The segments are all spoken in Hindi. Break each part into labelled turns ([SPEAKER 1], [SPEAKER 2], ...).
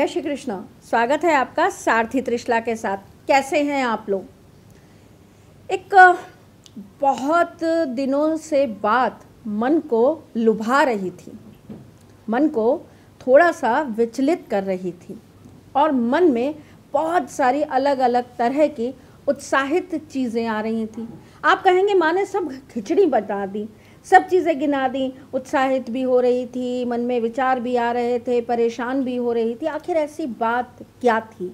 [SPEAKER 1] जय श्री कृष्ण स्वागत है आपका सारथी त्रिशला के साथ कैसे हैं आप लोग एक बहुत दिनों से बात मन को लुभा रही थी मन को थोड़ा सा विचलित कर रही थी और मन में बहुत सारी अलग अलग तरह की उत्साहित चीज़ें आ रही थी आप कहेंगे माँ ने सब खिचड़ी बता दी सब चीज़ें गिना दी उत्साहित भी हो रही थी मन में विचार भी आ रहे थे परेशान भी हो रही थी आखिर ऐसी बात क्या थी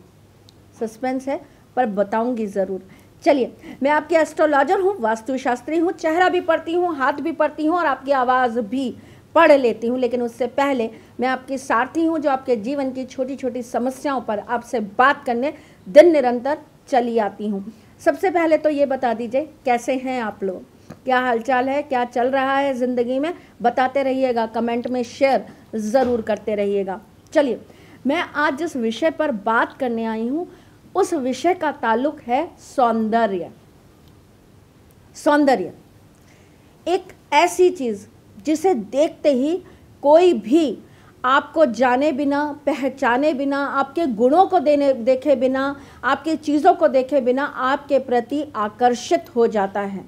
[SPEAKER 1] सस्पेंस है पर बताऊंगी ज़रूर चलिए मैं आपकी एस्ट्रोलॉजर हूँ वास्तुशास्त्री हूँ चेहरा भी पढ़ती हूँ हाथ भी पढ़ती हूँ और आपकी आवाज़ भी पढ़ लेती हूँ लेकिन उससे पहले मैं आपकी सारथी हूँ जो आपके जीवन की छोटी छोटी समस्याओं पर आपसे बात करने दिन निरंतर चली आती हूँ सबसे पहले तो ये बता दीजिए कैसे हैं आप लोग क्या हालचाल है क्या चल रहा है ज़िंदगी में बताते रहिएगा कमेंट में शेयर ज़रूर करते रहिएगा चलिए मैं आज जिस विषय पर बात करने आई हूँ उस विषय का ताल्लुक है सौंदर्य सौंदर्य एक ऐसी चीज़ जिसे देखते ही कोई भी आपको जाने बिना पहचाने बिना आपके गुणों को देने देखे बिना आपकी चीज़ों को देखे बिना आपके प्रति आकर्षित हो जाता है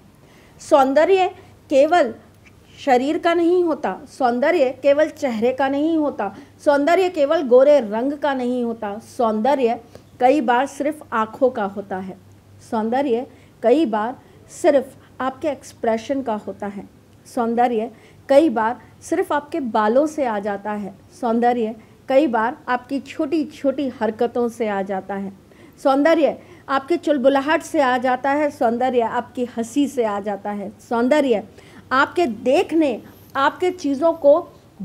[SPEAKER 1] सौंदर्य केवल शरीर का नहीं होता सौंदर्य केवल चेहरे का नहीं होता सौंदर्य केवल गोरे रंग का नहीं होता सौंदर्य कई बार सिर्फ आँखों का होता है सौंदर्य कई बार सिर्फ आपके एक्सप्रेशन का होता है सौंदर्य कई बार सिर्फ आपके बालों से आ जाता है सौंदर्य कई बार आपकी छोटी छोटी हरकतों से आ जाता है सौंदर्य आपके चुलबुलाहट से आ जाता है सौंदर्य आपकी हंसी से आ जाता है सौंदर्य आपके देखने आपके चीज़ों को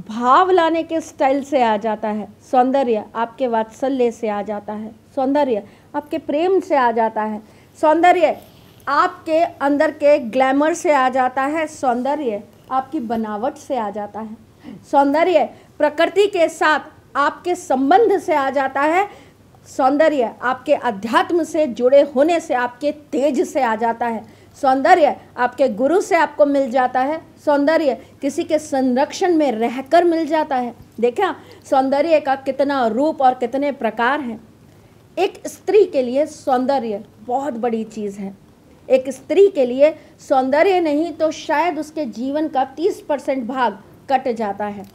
[SPEAKER 1] भाव लाने के स्टाइल से आ जाता है सौंदर्य आपके वात्सल्य से आ जाता है सौंदर्य आपके प्रेम से आ जाता है सौंदर्य आपके अंदर के ग्लैमर से आ जाता है सौंदर्य आपकी बनावट से आ जाता है सौंदर्य प्रकृति के साथ आपके संबंध से आ जाता है सौंदर्य आपके अध्यात्म से जुड़े होने से आपके तेज से आ जाता है सौंदर्य आपके गुरु से आपको मिल जाता है सौंदर्य किसी के संरक्षण में रहकर मिल जाता है देखा सौंदर्य का कितना रूप और कितने प्रकार हैं एक स्त्री के लिए सौंदर्य बहुत बड़ी चीज़ है एक स्त्री के लिए सौंदर्य नहीं तो शायद उसके जीवन का तीस परसेंट भाग कट जाता है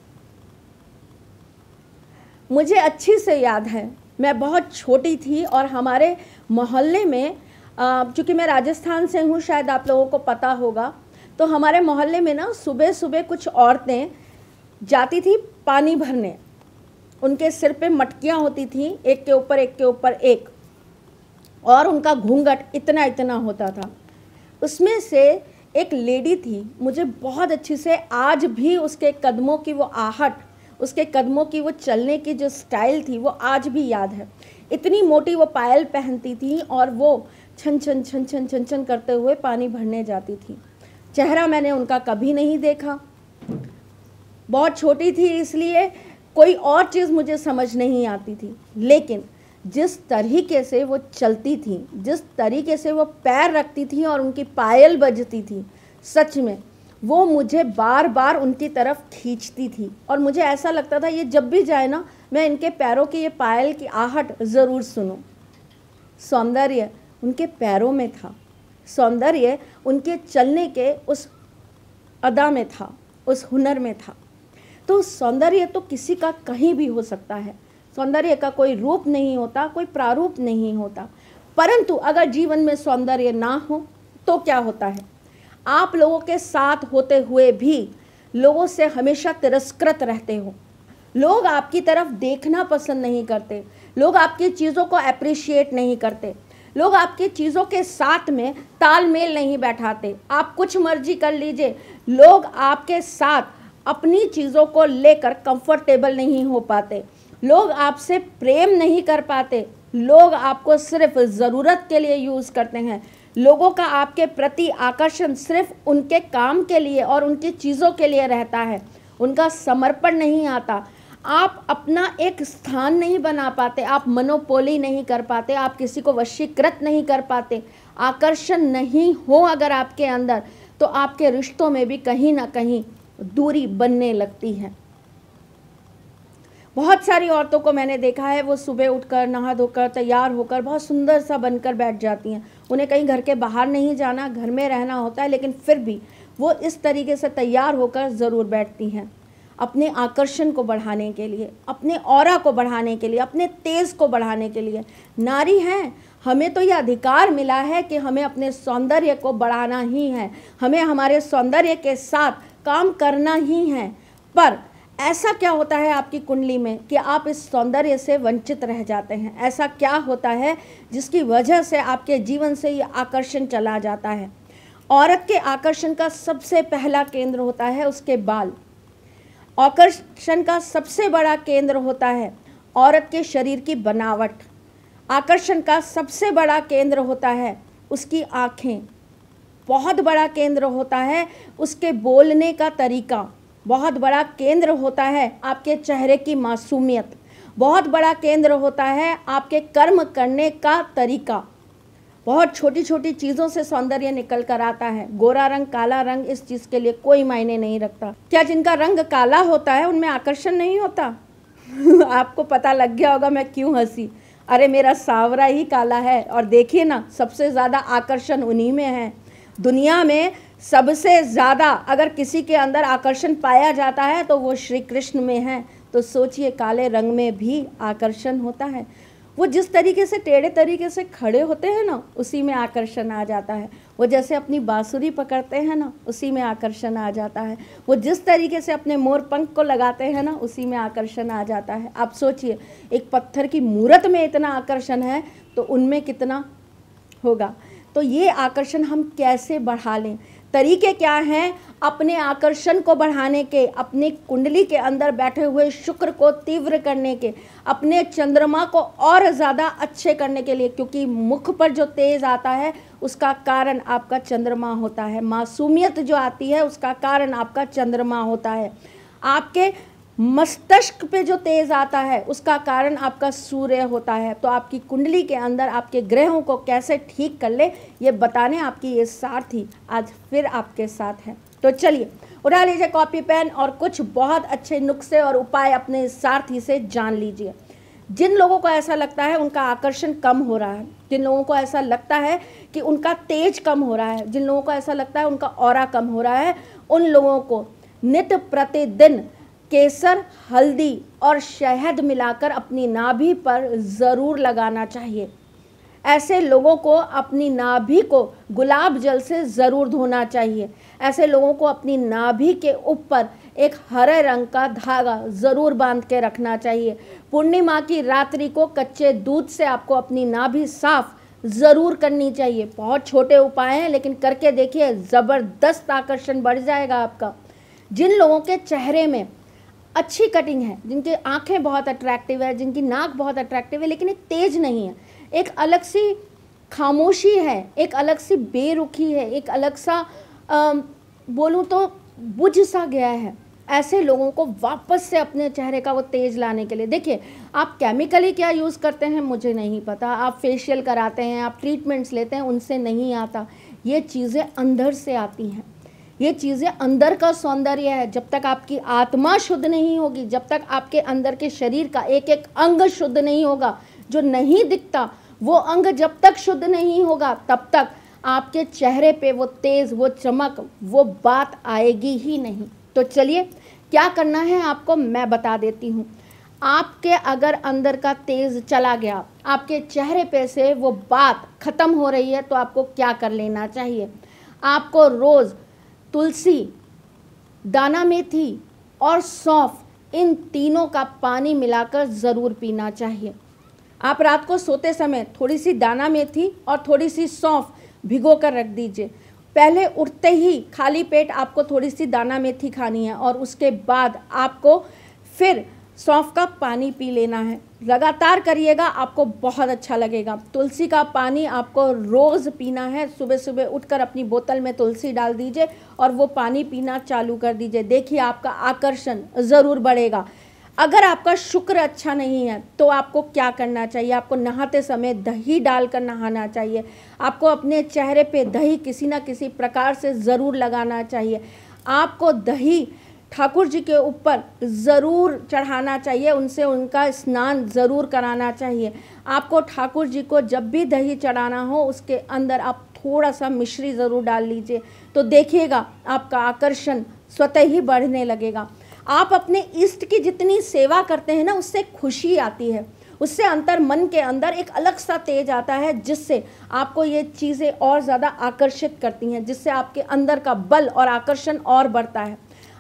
[SPEAKER 1] मुझे अच्छी से याद है मैं बहुत छोटी थी और हमारे मोहल्ले में चूँकि मैं राजस्थान से हूँ शायद आप लोगों को पता होगा तो हमारे मोहल्ले में ना सुबह सुबह कुछ औरतें जाती थी पानी भरने उनके सिर पे मटकियाँ होती थी एक के ऊपर एक के ऊपर एक और उनका घूंघट इतना इतना होता था उसमें से एक लेडी थी मुझे बहुत अच्छी से आज भी उसके कदमों की वो आहट उसके कदमों की वो चलने की जो स्टाइल थी वो आज भी याद है इतनी मोटी वो पायल पहनती थी और वो छन छन छन छन छन छन करते हुए पानी भरने जाती थी चेहरा मैंने उनका कभी नहीं देखा बहुत छोटी थी इसलिए कोई और चीज़ मुझे समझ नहीं आती थी लेकिन जिस तरीके से वो चलती थी जिस तरीके से वो पैर रखती थी और उनकी पायल बजती थी सच में वो मुझे बार बार उनकी तरफ खींचती थी और मुझे ऐसा लगता था ये जब भी जाए ना मैं इनके पैरों की ये पायल की आहट ज़रूर सुनूं सौंदर्य उनके पैरों में था सौंदर्य उनके चलने के उस अदा में था उस हुनर में था तो सौंदर्य तो किसी का कहीं भी हो सकता है सौंदर्य का कोई रूप नहीं होता कोई प्रारूप नहीं होता परंतु अगर जीवन में सौंदर्य ना हो तो क्या होता है आप लोगों के साथ होते हुए भी लोगों से हमेशा तिरस्कृत रहते हो लोग आपकी तरफ देखना पसंद नहीं करते लोग आपकी चीज़ों को अप्रिशिएट नहीं करते लोग आपकी चीज़ों के साथ में तालमेल नहीं बैठाते आप कुछ मर्जी कर लीजिए लोग आपके साथ अपनी चीज़ों को लेकर कंफर्टेबल नहीं हो पाते लोग आपसे प्रेम नहीं कर पाते लोग आपको सिर्फ ज़रूरत के लिए यूज़ करते हैं लोगों का आपके प्रति आकर्षण सिर्फ उनके काम के लिए और उनकी चीज़ों के लिए रहता है उनका समर्पण नहीं आता आप अपना एक स्थान नहीं बना पाते आप मनोपोली नहीं कर पाते आप किसी को वशीकृत नहीं कर पाते आकर्षण नहीं हो अगर आपके अंदर तो आपके रिश्तों में भी कहीं ना कहीं दूरी बनने लगती है बहुत सारी औरतों को मैंने देखा है वो सुबह उठकर नहा धोकर तैयार होकर बहुत सुंदर सा बनकर बैठ जाती हैं उन्हें कहीं घर के बाहर नहीं जाना घर में रहना होता है लेकिन फिर भी वो इस तरीके से तैयार होकर ज़रूर बैठती हैं अपने आकर्षण को बढ़ाने के लिए अपने और को बढ़ाने के लिए अपने तेज़ को बढ़ाने के लिए नारी हैं हमें तो ये अधिकार मिला है कि हमें अपने सौंदर्य को बढ़ाना ही है हमें हमारे सौंदर्य के साथ काम करना ही है पर ऐसा क्या होता है आपकी कुंडली में कि आप इस सौंदर्य से वंचित रह जाते हैं ऐसा क्या होता है जिसकी वजह से आपके जीवन से ये आकर्षण चला जाता है औरत के आकर्षण का सबसे पहला केंद्र होता है उसके बाल आकर्षण का सबसे बड़ा केंद्र होता है औरत के शरीर की बनावट आकर्षण का सबसे बड़ा केंद्र होता है उसकी आँखें बहुत बड़ा केंद्र होता है उसके बोलने का तरीका बहुत बड़ा केंद्र होता है आपके चेहरे की मासूमियत बहुत बड़ा केंद्र होता है आपके कर्म करने का तरीका बहुत छोटी छोटी चीज़ों से सौंदर्य निकल कर आता है गोरा रंग काला रंग इस चीज़ के लिए कोई मायने नहीं रखता क्या जिनका रंग काला होता है उनमें आकर्षण नहीं होता आपको पता लग गया होगा मैं क्यों हंसी अरे मेरा सावरा ही काला है और देखिए ना सबसे ज़्यादा आकर्षण उन्हीं में है दुनिया में सबसे ज़्यादा अगर किसी के अंदर आकर्षण पाया जाता है तो वो श्री कृष्ण में है तो सोचिए काले रंग में भी आकर्षण होता है वो जिस तरीके से टेढ़े तरीके से खड़े होते हैं ना उसी में आकर्षण आ जाता है वो जैसे अपनी बांसुरी पकड़ते हैं ना उसी में आकर्षण आ जाता है वो जिस तरीके से अपने मोर पंख को लगाते हैं ना उसी में आकर्षण आ जाता है आप सोचिए एक पत्थर की मूर्त में इतना आकर्षण है तो उनमें कितना होगा तो ये आकर्षण हम कैसे बढ़ा लें तरीके क्या हैं अपने आकर्षण को बढ़ाने के अपनी कुंडली के अंदर बैठे हुए शुक्र को तीव्र करने के अपने चंद्रमा को और ज़्यादा अच्छे करने के लिए क्योंकि मुख पर जो तेज आता है उसका कारण आपका चंद्रमा होता है मासूमियत जो आती है उसका कारण आपका चंद्रमा होता है आपके मस्तिष्क पे जो तेज आता है उसका कारण आपका सूर्य होता है तो आपकी कुंडली के अंदर आपके ग्रहों को कैसे ठीक कर ले ये बताने आपकी ये सारथी आज फिर आपके साथ है तो चलिए उठा लीजिए कॉपी पेन और कुछ बहुत अच्छे नुस्खे और उपाय अपने सारथी से जान लीजिए जिन लोगों को ऐसा लगता है उनका आकर्षण कम हो रहा है जिन लोगों को ऐसा लगता है कि उनका तेज कम हो रहा है जिन लोगों को ऐसा लगता है उनका और कम हो रहा है उन लोगों को नित प्रतिदिन केसर हल्दी और शहद मिलाकर अपनी नाभि पर ज़रूर लगाना चाहिए ऐसे लोगों को अपनी नाभि को गुलाब जल से ज़रूर धोना चाहिए ऐसे लोगों को अपनी नाभि के ऊपर एक हरे रंग का धागा ज़रूर बांध के रखना चाहिए पूर्णिमा की रात्रि को कच्चे दूध से आपको अपनी नाभि साफ ज़रूर करनी चाहिए बहुत छोटे उपाय हैं लेकिन करके देखिए ज़बरदस्त आकर्षण बढ़ जाएगा आपका जिन लोगों के चेहरे में अच्छी कटिंग है जिनकी आँखें बहुत अट्रैक्टिव है जिनकी नाक बहुत अट्रैक्टिव है लेकिन एक तेज नहीं है एक अलग सी खामोशी है एक अलग सी बेरुखी है एक अलग सा बोलूँ तो बुझ सा गया है ऐसे लोगों को वापस से अपने चेहरे का वो तेज लाने के लिए देखिए आप केमिकली क्या यूज़ करते हैं मुझे नहीं पता आप फेशियल कराते हैं आप ट्रीटमेंट्स लेते हैं उनसे नहीं आता ये चीज़ें अंदर से आती हैं ये चीज़ें अंदर का सौंदर्य है जब तक आपकी आत्मा शुद्ध नहीं होगी जब तक आपके अंदर के शरीर का एक एक अंग शुद्ध नहीं होगा जो नहीं दिखता वो अंग जब तक शुद्ध नहीं होगा तब तक आपके चेहरे पे वो तेज़ वो चमक वो बात आएगी ही नहीं तो चलिए क्या करना है आपको मैं बता देती हूँ आपके अगर अंदर का तेज़ चला गया आपके चेहरे पे से वो बात ख़त्म हो रही है तो आपको क्या कर लेना चाहिए आपको रोज़ तुलसी दाना मेथी और सौंफ इन तीनों का पानी मिलाकर ज़रूर पीना चाहिए आप रात को सोते समय थोड़ी सी दाना मेथी और थोड़ी सी सौंफ भिगो कर रख दीजिए पहले उठते ही खाली पेट आपको थोड़ी सी दाना मेथी खानी है और उसके बाद आपको फिर सौंफ का पानी पी लेना है लगातार करिएगा आपको बहुत अच्छा लगेगा तुलसी का पानी आपको रोज़ पीना है सुबह सुबह उठकर अपनी बोतल में तुलसी डाल दीजिए और वो पानी पीना चालू कर दीजिए देखिए आपका आकर्षण ज़रूर बढ़ेगा अगर आपका शुक्र अच्छा नहीं है तो आपको क्या करना चाहिए आपको नहाते समय दही डालकर नहाना चाहिए आपको अपने चेहरे पे दही किसी ना किसी प्रकार से ज़रूर लगाना चाहिए आपको दही ठाकुर जी के ऊपर ज़रूर चढ़ाना चाहिए उनसे उनका स्नान ज़रूर कराना चाहिए आपको ठाकुर जी को जब भी दही चढ़ाना हो उसके अंदर आप थोड़ा सा मिश्री ज़रूर डाल लीजिए तो देखिएगा आपका आकर्षण स्वतः ही बढ़ने लगेगा आप अपने इष्ट की जितनी सेवा करते हैं ना उससे खुशी आती है उससे अंतर मन के अंदर एक अलग सा तेज आता है जिससे आपको ये चीज़ें और ज़्यादा आकर्षित करती हैं जिससे आपके अंदर का बल और आकर्षण और बढ़ता है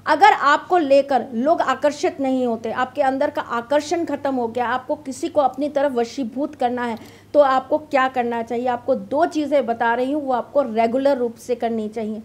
[SPEAKER 1] अगर आपको लेकर लोग आकर्षित नहीं होते आपके अंदर का आकर्षण खत्म हो गया आपको किसी को अपनी तरफ वशीभूत करना है तो आपको क्या करना चाहिए आपको दो चीज़ें बता रही हूँ वो आपको रेगुलर रूप से करनी चाहिए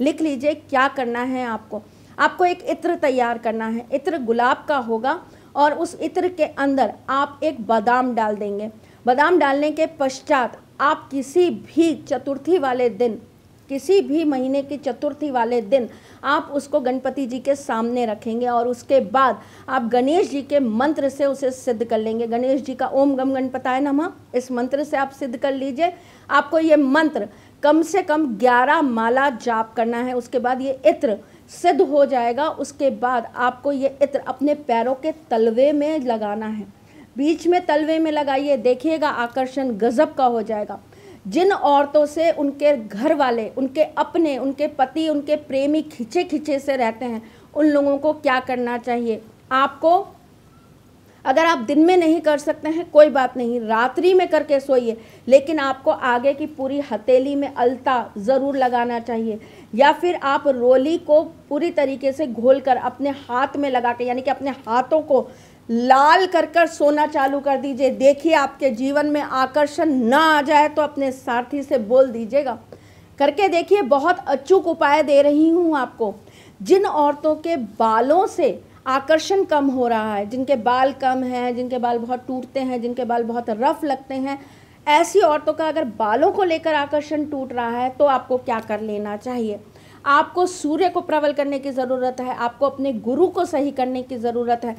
[SPEAKER 1] लिख लीजिए क्या करना है आपको आपको एक इत्र तैयार करना है इत्र गुलाब का होगा और उस इत्र के अंदर आप एक बादाम डाल देंगे बादाम डालने के पश्चात आप किसी भी चतुर्थी वाले दिन किसी भी महीने की चतुर्थी वाले दिन आप उसको गणपति जी के सामने रखेंगे और उसके बाद आप गणेश जी के मंत्र से उसे सिद्ध कर लेंगे गणेश जी का ओम गम गणपताय नमः इस मंत्र से आप सिद्ध कर लीजिए आपको ये मंत्र कम से कम 11 माला जाप करना है उसके बाद ये इत्र सिद्ध हो जाएगा उसके बाद आपको ये इत्र अपने पैरों के तलवे में लगाना है बीच में तलवे में लगाइए देखिएगा आकर्षण गजब का हो जाएगा जिन औरतों से उनके घर वाले उनके अपने उनके पति उनके प्रेमी खींचे खींचे से रहते हैं उन लोगों को क्या करना चाहिए आपको अगर आप दिन में नहीं कर सकते हैं कोई बात नहीं रात्रि में करके सोइए लेकिन आपको आगे की पूरी हथेली में अलता ज़रूर लगाना चाहिए या फिर आप रोली को पूरी तरीके से घोल कर अपने हाथ में लगा के यानी कि अपने हाथों को लाल कर कर सोना चालू कर दीजिए देखिए आपके जीवन में आकर्षण ना आ जाए तो अपने सारथी से बोल दीजिएगा करके देखिए बहुत अचूक उपाय दे रही हूँ आपको जिन औरतों के बालों से आकर्षण कम हो रहा है जिनके बाल कम हैं जिनके बाल बहुत टूटते हैं जिनके बाल बहुत रफ लगते हैं ऐसी औरतों का अगर बालों को लेकर आकर्षण टूट रहा है तो आपको क्या कर लेना चाहिए आपको सूर्य को प्रबल करने की ज़रूरत है आपको अपने गुरु को सही करने की ज़रूरत है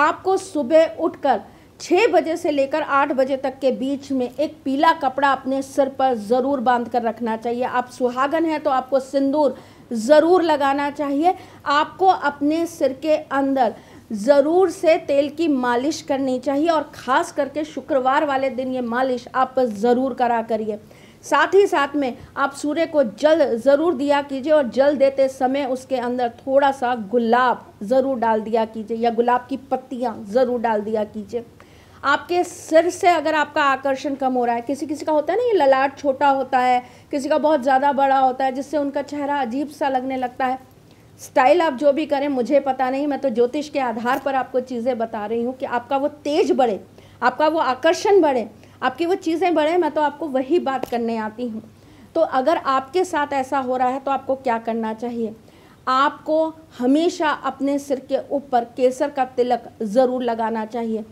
[SPEAKER 1] आपको सुबह उठकर छः बजे से लेकर आठ बजे तक के बीच में एक पीला कपड़ा अपने सिर पर ज़रूर बांध कर रखना चाहिए आप सुहागन हैं तो आपको सिंदूर ज़रूर लगाना चाहिए आपको अपने सिर के अंदर ज़रूर से तेल की मालिश करनी चाहिए और ख़ास करके शुक्रवार वाले दिन ये मालिश आप ज़रूर करा करिए साथ ही साथ में आप सूर्य को जल ज़रूर दिया कीजिए और जल देते समय उसके अंदर थोड़ा सा गुलाब ज़रूर डाल दिया कीजिए या गुलाब की पत्तियाँ ज़रूर डाल दिया कीजिए आपके सिर से अगर आपका आकर्षण कम हो रहा है किसी किसी का होता है ना ये ललाट छोटा होता है किसी का बहुत ज़्यादा बड़ा होता है जिससे उनका चेहरा अजीब सा लगने लगता है स्टाइल आप जो भी करें मुझे पता नहीं मैं तो ज्योतिष के आधार पर आपको चीज़ें बता रही हूँ कि आपका वो तेज बढ़े आपका वो आकर्षण बढ़े आपकी वो चीज़ें बढ़े मैं तो आपको वही बात करने आती हूँ तो अगर आपके साथ ऐसा हो रहा है तो आपको क्या करना चाहिए आपको हमेशा अपने सिर के ऊपर केसर का तिलक ज़रूर लगाना चाहिए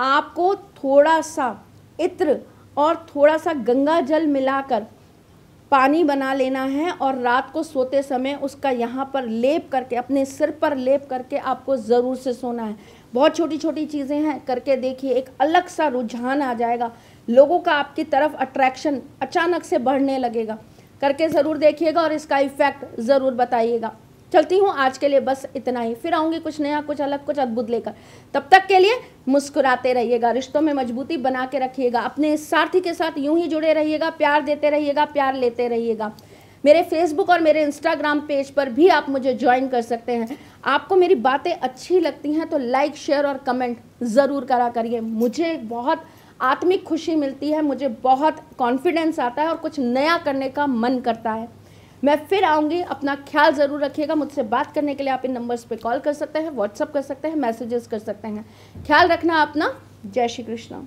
[SPEAKER 1] आपको थोड़ा सा इत्र और थोड़ा सा गंगा जल मिलाकर पानी बना लेना है और रात को सोते समय उसका यहाँ पर लेप करके अपने सिर पर लेप करके आपको ज़रूर से सोना है बहुत छोटी छोटी चीज़ें हैं करके देखिए एक अलग सा रुझान आ जाएगा लोगों का आपकी तरफ अट्रैक्शन अचानक से बढ़ने लगेगा करके ज़रूर देखिएगा और इसका इफ़ेक्ट ज़रूर बताइएगा चलती हूँ आज के लिए बस इतना ही फिर आऊँगी कुछ नया कुछ अलग कुछ अद्भुत लेकर तब तक के लिए मुस्कुराते रहिएगा रिश्तों में मजबूती बना के रखिएगा अपने साथी के साथ यूं ही जुड़े रहिएगा प्यार देते रहिएगा प्यार लेते रहिएगा मेरे फेसबुक और मेरे इंस्टाग्राम पेज पर भी आप मुझे ज्वाइन कर सकते हैं आपको मेरी बातें अच्छी लगती हैं तो लाइक शेयर और कमेंट ज़रूर करा करिए मुझे बहुत आत्मिक खुशी मिलती है मुझे बहुत कॉन्फिडेंस आता है और कुछ नया करने का मन करता है मैं फिर आऊँगी अपना ख्याल ज़रूर रखिएगा मुझसे बात करने के लिए आप इन नंबर्स पे कॉल कर सकते हैं व्हाट्सअप कर सकते हैं मैसेजेस कर सकते हैं ख्याल रखना अपना जय श्री कृष्णा